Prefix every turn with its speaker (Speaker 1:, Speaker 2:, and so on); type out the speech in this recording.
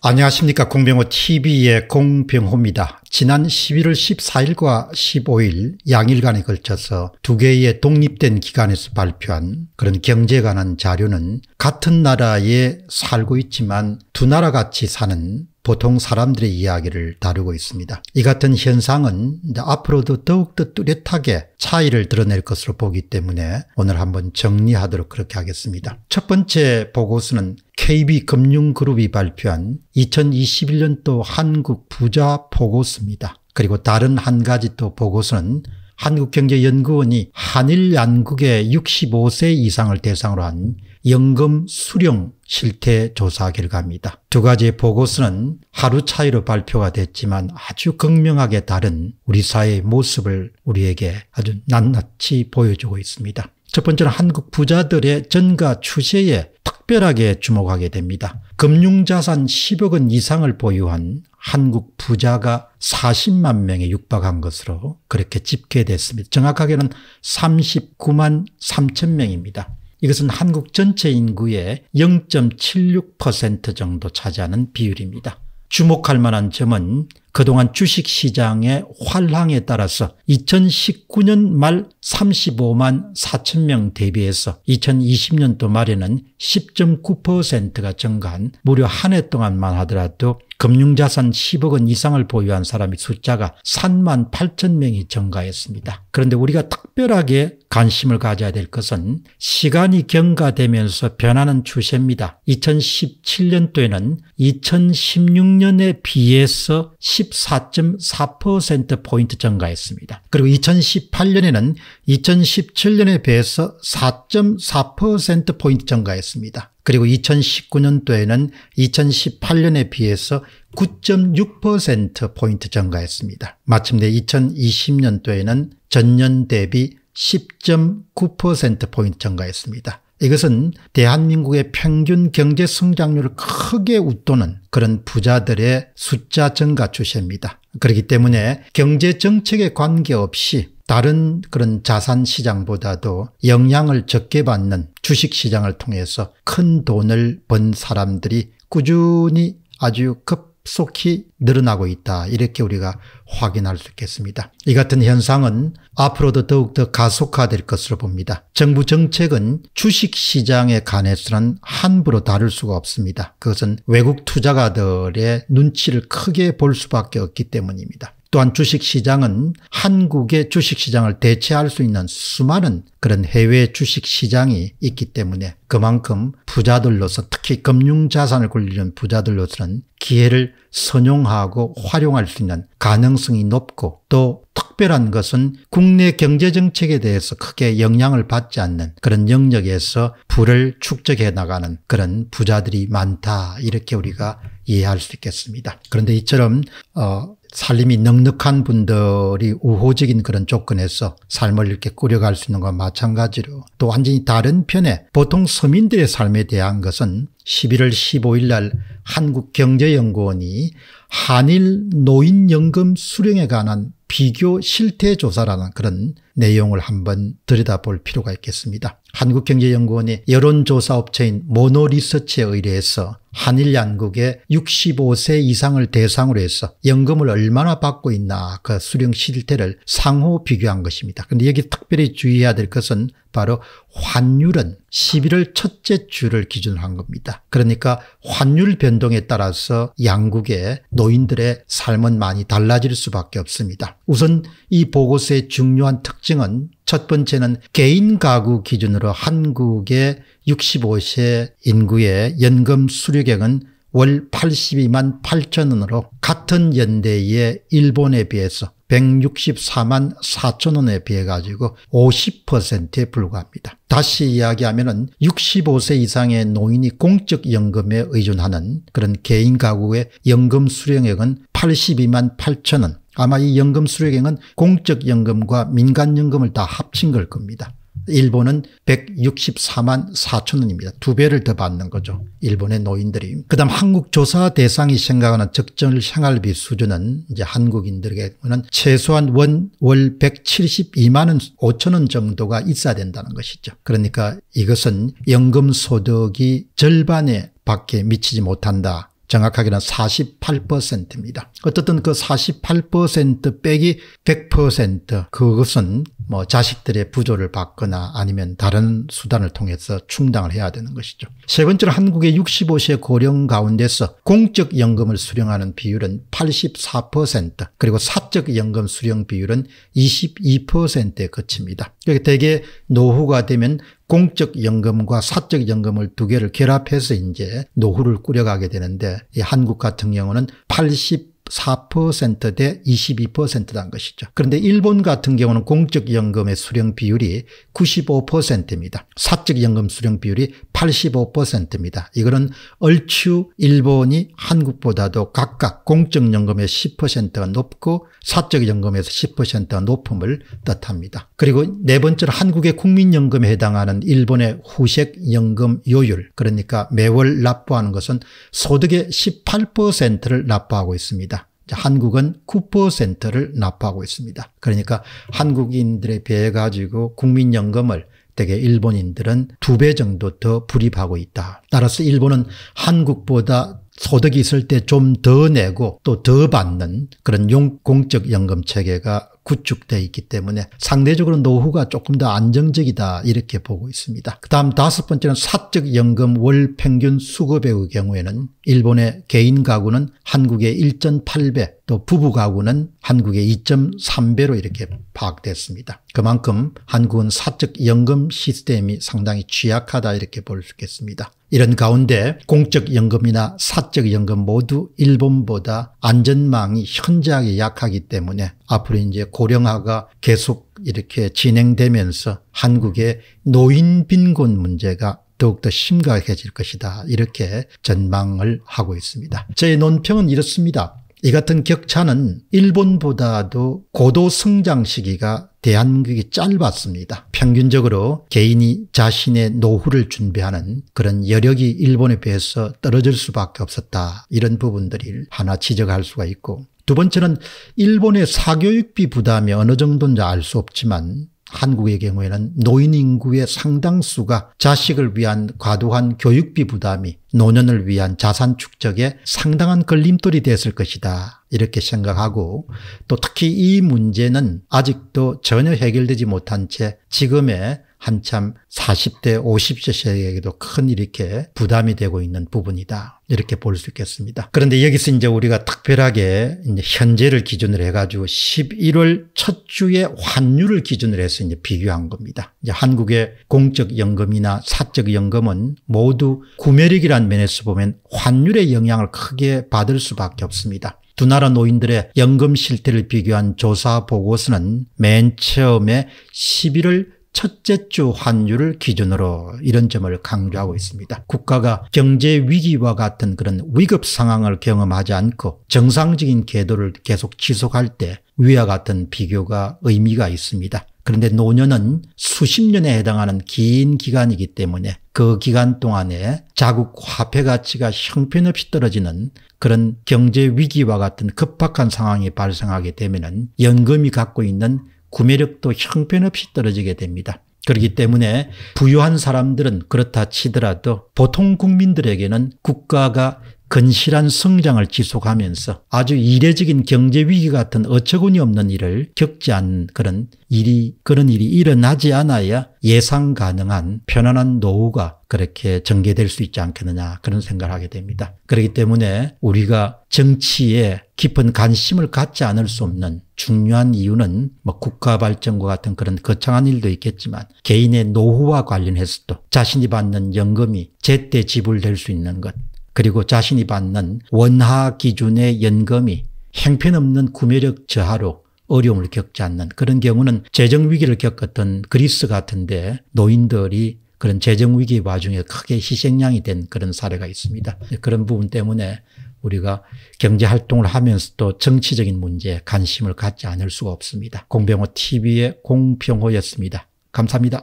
Speaker 1: 안녕하십니까 공병호TV의 공병호입니다. 지난 11월 14일과 15일 양일간에 걸쳐서 두 개의 독립된 기관에서 발표한 그런 경제에 관한 자료는 같은 나라에 살고 있지만 두 나라 같이 사는 보통 사람들의 이야기를 다루고 있습니다. 이 같은 현상은 앞으로도 더욱더 뚜렷하게 차이를 드러낼 것으로 보기 때문에 오늘 한번 정리하도록 그렇게 하겠습니다. 첫 번째 보고서는 KB금융그룹이 발표한 2021년도 한국 부자 보고서입니다. 그리고 다른 한 가지 또 보고서는 한국경제연구원이 한일 양국의 65세 이상을 대상으로 한 연금 수령 실태 조사 결과입니다. 두 가지 보고서는 하루 차이로 발표가 됐지만 아주 극명하게 다른 우리 사회의 모습을 우리에게 아주 낱낱이 보여주고 있습니다. 첫 번째는 한국 부자들의 전가 추세에 특별하게 주목하게 됩니다. 금융자산 10억 원 이상을 보유한 한국 부자가 40만 명에 육박한 것으로 그렇게 집계됐습니다. 정확하게는 39만 3천 명입니다. 이것은 한국 전체 인구의 0.76% 정도 차지하는 비율입니다. 주목할 만한 점은 그동안 주식시장의 활황에 따라서 2019년 말 35만 4천 명 대비해서 2020년도 말에는 10.9%가 증가한 무려 한 해 동안만 하더라도 금융자산 10억 원 이상을 보유한 사람의 숫자가 3만 8천 명이 증가했습니다. 그런데 우리가 특별하게 관심을 가져야 될 것은 시간이 경과되면서 변하는 추세입니다. 2017년도에는 2016년에 비해서 14.4%포인트 증가했습니다. 그리고 2018년에는 2017년에 비해서 4.4%포인트 증가했습니다. 그리고 2019년도에는 2018년에 비해서 9.6%포인트 증가했습니다. 마침내 2020년도에는 전년 대비 10.9%포인트 증가했습니다. 이것은 대한민국의 평균 경제 성장률을 크게 웃도는 그런 부자들의 숫자 증가 추세입니다. 그렇기 때문에 경제 정책에 관계없이 다른 그런 자산 시장보다도 영향을 적게 받는 주식 시장을 통해서 큰 돈을 번 사람들이 꾸준히 아주 급 급속히 늘어나고 있다. 이렇게 우리가 확인할 수 있겠습니다. 이 같은 현상은 앞으로도 더욱더 가속화될 것으로 봅니다. 정부 정책은 주식시장에 관해서는 함부로 다룰 수가 없습니다. 그것은 외국 투자가들의 눈치를 크게 볼 수밖에 없기 때문입니다. 또한 주식시장은 한국의 주식시장을 대체할 수 있는 수많은 그런 해외 주식시장이 있기 때문에 그만큼 부자들로서 특히 금융자산을 굴리는 부자들로서는 기회를 선용하고 활용할 수 있는 가능성이 높고 또 특별한 것은 국내 경제정책에 대해서 크게 영향을 받지 않는 그런 영역에서 부를 축적해 나가는 그런 부자들이 많다 이렇게 우리가 이해할 수 있겠습니다. 그런데 이처럼 어, 살림이 넉넉한 분들이 우호적인 그런 조건에서 삶을 이렇게 꾸려갈 수 있는 것과 마찬가지로 또 완전히 다른 편에 보통 서민들의 삶에 대한 것은 11월 15일 날 한국경제연구원이 한일 노인연금 수령에 관한 비교 실태 조사라는 그런 내용을 한번 들여다볼 필요가 있겠습니다. 한국경제연구원의 여론조사업체인 모노리서치에 의뢰해서 한일 양국의 65세 이상을 대상으로 해서 연금을 얼마나 받고 있나 그 수령 실태를 상호 비교한 것입니다. 그데 여기 특별히 주의해야 될 것은 바로 환율은 11월 첫째 주를 기준으로 한 겁니다. 그러니까 환율 변동에 따라서 양국의 노인들의 삶은 많이 달라질 수밖에 없습니다. 우선 이 보고서의 중요한 특징은 첫 번째는 개인 가구 기준으로 한국의 65세 인구의 연금 수료액은 월 82만 8천원으로 같은 연대의 일본에 비해서 164만 4천원에 비해 가지고 50%에 불과합니다. 다시 이야기하면 65세 이상의 노인이 공적연금에 의존하는 그런 개인 가구의 연금 수령액은 82만 8천원 아마 이 연금 수령액은 공적연금과 민간연금을 다 합친 걸 겁니다. 일본은 164만 4천 원입니다. 두 배를 더 받는 거죠. 일본의 노인들이. 그 다음 한국 조사 대상이 생각하는 적절 생활비 수준은 이제 한국인들에게는 최소한 원, 월 172만 원, 5천 원 정도가 있어야 된다는 것이죠. 그러니까 이것은 연금소득이 절반에 밖에 미치지 못한다. 정확하게는 48%입니다. 어떻든 그 48% 빼기 100% 그것은 뭐 자식들의 부조를 받거나 아니면 다른 수단을 통해서 충당을 해야 되는 것이죠. 세 번째로 한국의 65세 고령 가운데서 공적 연금을 수령하는 비율은 84% 그리고 사적 연금 수령 비율은 22%에 그칩니다. 대개 노후가 되면 공적 연금과 사적 연금을 두 개를 결합해서 이제 노후를 꾸려가게 되는데 이 한국 같은 경우는 80 4%대 22%단 것이죠. 그런데 일본 같은 경우는 공적연금의 수령 비율이 95%입니다. 사적연금 수령 비율이 85%입니다. 이거는 얼추 일본이 한국보다도 각각 공적연금의 10%가 높고 사적연금에서 10%가 높음을 뜻합니다. 그리고 네 번째로 한국의 국민연금에 해당하는 일본의 후색연금 요율 그러니까 매월 납부하는 것은 소득의 18%를 납부하고 있습니다. 한국은 9%를 납부하고 있습니다. 그러니까 한국인들에 비해 가지고 국민연금을 대개 일본인들은 두 배 정도 더 불입하고 있다. 따라서 일본은 한국보다 소득이 있을 때 좀 더 내고 또 더 받는 그런 용, 공적 연금 체계가 구축돼 있기 때문에 상대적으로 노후가 조금 더 안정적이다 이렇게 보고 있습니다. 그 다음 다섯 번째는 사적 연금 월 평균 수급의 경우에는 일본의 개인 가구는 한국의 1.8배 또 부부 가구는 한국의 2.3배로 이렇게 파악됐습니다. 그만큼 한국은 사적 연금 시스템이 상당히 취약하다 이렇게 볼 수 있겠습니다. 이런 가운데 공적연금이나 사적연금 모두 일본보다 안전망이 현저하게 약하기 때문에 앞으로 이제 고령화가 계속 이렇게 진행되면서 한국의 노인 빈곤 문제가 더욱더 심각해질 것이다 이렇게 전망을 하고 있습니다. 제 논평은 이렇습니다. 이 같은 격차는 일본보다도 고도 성장 시기가 대한극이 짧았습니다. 평균적으로 개인이 자신의 노후를 준비하는 그런 여력이 일본에 비해서 떨어질 수밖에 없었다. 이런 부분들을 하나 지적할 수가 있고 두 번째는 일본의 사교육비 부담이 어느 정도인지 알 수 없지만 한국의 경우에는 노인 인구의 상당수가 자식을 위한 과도한 교육비 부담이 노년을 위한 자산 축적에 상당한 걸림돌이 됐을 것이다. 이렇게 생각하고 또 특히 이 문제는 아직도 전혀 해결되지 못한 채 지금의 한참 40대 50세에게도 큰 이렇게 부담이 되고 있는 부분이다. 이렇게 볼 수 있겠습니다. 그런데 여기서 이제 우리가 특별하게 이제 현재를 기준으로 해가지고 11월 첫 주에 환율을 기준으로 해서 이제 비교한 겁니다. 이제 한국의 공적 연금이나 사적 연금은 모두 구매력이란 면에서 보면 환율의 영향을 크게 받을 수밖에 없습니다. 두 나라 노인들의 연금 실태를 비교한 조사 보고서는 맨 처음에 11월 첫째 주 환율을 기준으로 이런 점을 강조하고 있습니다. 국가가 경제 위기와 같은 그런 위급 상황을 경험하지 않고 정상적인 궤도를 계속 지속할 때 위와 같은 비교가 의미가 있습니다. 그런데 노년은 수십 년에 해당하는 긴 기간이기 때문에 그 기간 동안에 자국 화폐 가치가 형편없이 떨어지는 그런 경제 위기와 같은 급박한 상황이 발생하게 되면 은 연금이 갖고 있는 구매력도 형편없이 떨어지게 됩니다. 그렇기 때문에 부유한 사람들은 그렇다 치더라도 보통 국민들에게는 국가가 건실한 성장을 지속하면서 아주 이례적인 경제 위기 같은 어처구니 없는 일을 겪지 않는 그런 일이 그런 일이 일어나지 않아야 예상 가능한 편안한 노후가 그렇게 전개될 수 있지 않겠느냐 그런 생각을 하게 됩니다. 그렇기 때문에 우리가 정치에 깊은 관심을 갖지 않을 수 없는 중요한 이유는 뭐 국가 발전과 같은 그런 거창한 일도 있겠지만 개인의 노후와 관련해서도 자신이 받는 연금이 제때 지불될 수 있는 것 그리고 자신이 받는 원하 기준의 연금이 행편없는 구매력 저하로 어려움을 겪지 않는 그런 경우는 재정위기를 겪었던 그리스 같은데 노인들이 그런 재정위기 와중에 크게 희생양이 된 그런 사례가 있습니다. 그런 부분 때문에 우리가 경제활동을 하면서도 정치적인 문제에 관심을 갖지 않을 수가 없습니다. 공병호 TV의 공병호였습니다 감사합니다.